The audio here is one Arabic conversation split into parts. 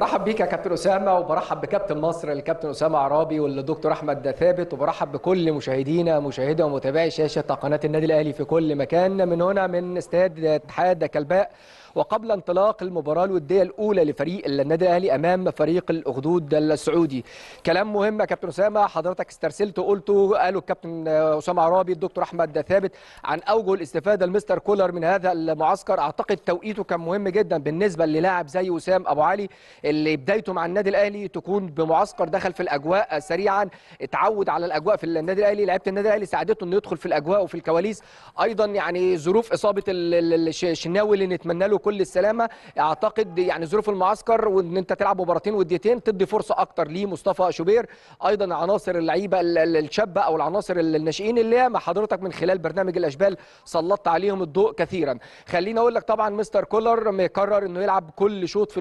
برحب بيك يا كابتن اسامه وبرحب بكابتن مصر الكابتن اسامه عرابي والدكتور احمد ثابت وبرحب بكل مشاهدينا مشاهدي ومتابعي شاشه قناه النادي الاهلي في كل مكان من هنا من استاد اتحاد كلباء وقبل انطلاق المباراه الوديه الاولى لفريق النادي الاهلي امام فريق الاخدود السعودي كلام مهم يا كابتن اسامه حضرتك استرسلته قلته قاله الكابتن اسامه عرابي الدكتور احمد ثابت عن اوجه الاستفاده لمستر كولر من هذا المعسكر اعتقد توقيته كان مهم جدا بالنسبه للاعب زي وسام ابو علي اللي بدايته مع النادي الاهلي تكون بمعسكر دخل في الاجواء سريعا اتعود على الاجواء في النادي الاهلي لعيبه النادي الاهلي ساعدته انه يدخل في الاجواء وفي الكواليس ايضا يعني ظروف اصابه الشناوي اللي نتمنى له بكل السلامه اعتقد يعني ظروف المعسكر وان انت تلعب مباراتين وديتين تدي فرصه اكتر لمصطفى شوبير ايضا عناصر اللعيبه الشابه او العناصر الناشئين اللي مع حضرتك من خلال برنامج الاشبال سلطت عليهم الضوء كثيرا خليني اقول لك طبعا مستر كولر مقرر انه يلعب كل شوط في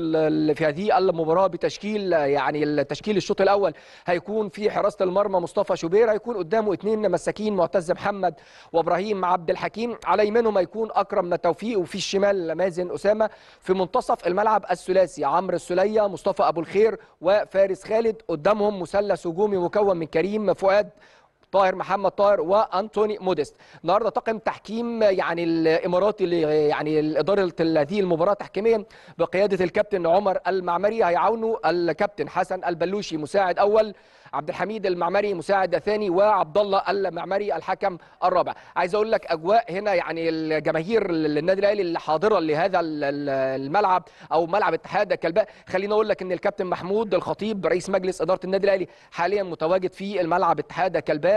في هذه المباراه بتشكيل يعني التشكيل الشوط الاول هيكون في حراسه المرمى مصطفى شوبير هيكون قدامه اثنين مساكين معتز محمد وابراهيم عبد الحكيم على يمينهم هيكون اكرم توفيق وفي الشمال مازن اسامه في منتصف الملعب الثلاثي عمرو السليه مصطفى ابو الخير وفارس خالد قدامهم مثلث هجومي مكون من كريم فؤاد طاهر محمد طاهر وانتوني موديست النهارده طاقم تحكيم يعني الاماراتي يعني اداره هذه المباراه تحكيميا بقياده الكابتن عمر المعمري هيعاونوا الكابتن حسن البلوشي مساعد اول عبد الحميد المعمري مساعد ثاني وعبد الله المعمري الحكم الرابع عايز اقول لك اجواء هنا يعني الجماهير النادي الاهلي اللي حاضره لهذا الملعب او ملعب اتحاد الكلباء خليني اقول لك ان الكابتن محمود الخطيب رئيس مجلس اداره النادي الاهلي حاليا متواجد في الملعب اتحاد الكلباء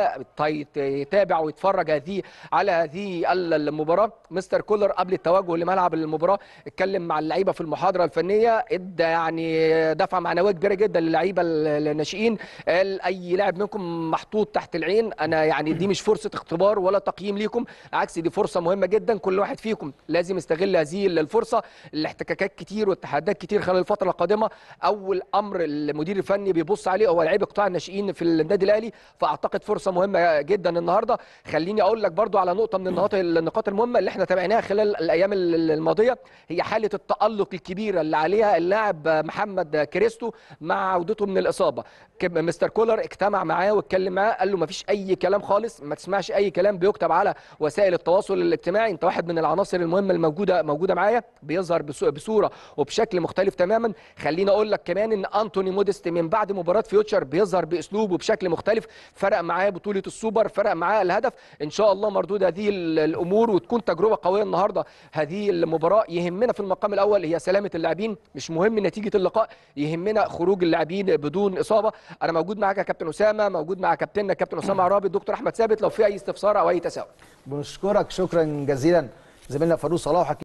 يتابع ويتفرج هذه على هذه المباراه مستر كولر قبل التوجه لملعب المباراه اتكلم مع اللعيبه في المحاضره الفنيه ادى يعني دفعه معنويه كبيره جدا للعيبه الناشئين قال اي لاعب منكم محطوط تحت العين انا يعني دي مش فرصه اختبار ولا تقييم ليكم عكس دي فرصه مهمه جدا كل واحد فيكم لازم يستغل هذه الفرصه الاحتكاكات كتير والتحديات كتير خلال الفتره القادمه اول امر المدير الفني بيبص عليه هو لعيب قطاع الناشئين في النادي الاهلي فاعتقد فرصه مهمه جدا النهارده خليني اقول لك برضو على نقطه من النقاط النقاط المهمه اللي احنا تابعناها خلال الايام الماضيه هي حاله التالق الكبيره اللي عليها اللاعب محمد كريستو مع عودته من الاصابه مستر كولر اجتمع معاه واتكلم معاه قال له ما فيش اي كلام خالص ما تسمعش اي كلام بيكتب على وسائل التواصل الاجتماعي انت واحد من العناصر المهمه الموجوده موجوده معايا بيظهر بصوره وبشكل مختلف تماما خليني اقول لك كمان ان انتوني موديست من بعد مباراه فيوتشر بيظهر باسلوب وبشكل مختلف فرق معاه بطوله السوبر فرق معاه الهدف ان شاء الله مردود هذه الامور وتكون تجربه قويه النهارده هذه المباراه يهمنا في المقام الاول هي سلامه اللاعبين مش مهم نتيجه اللقاء يهمنا خروج اللاعبين بدون اصابه انا موجود معاك يا كابتن اسامه موجود مع كابتننا كابتن اسامه عرابي الدكتور احمد ثابت لو في اي استفسار او اي تساؤل بنشكرك شكرا جزيلا زميلنا فاروق صلاح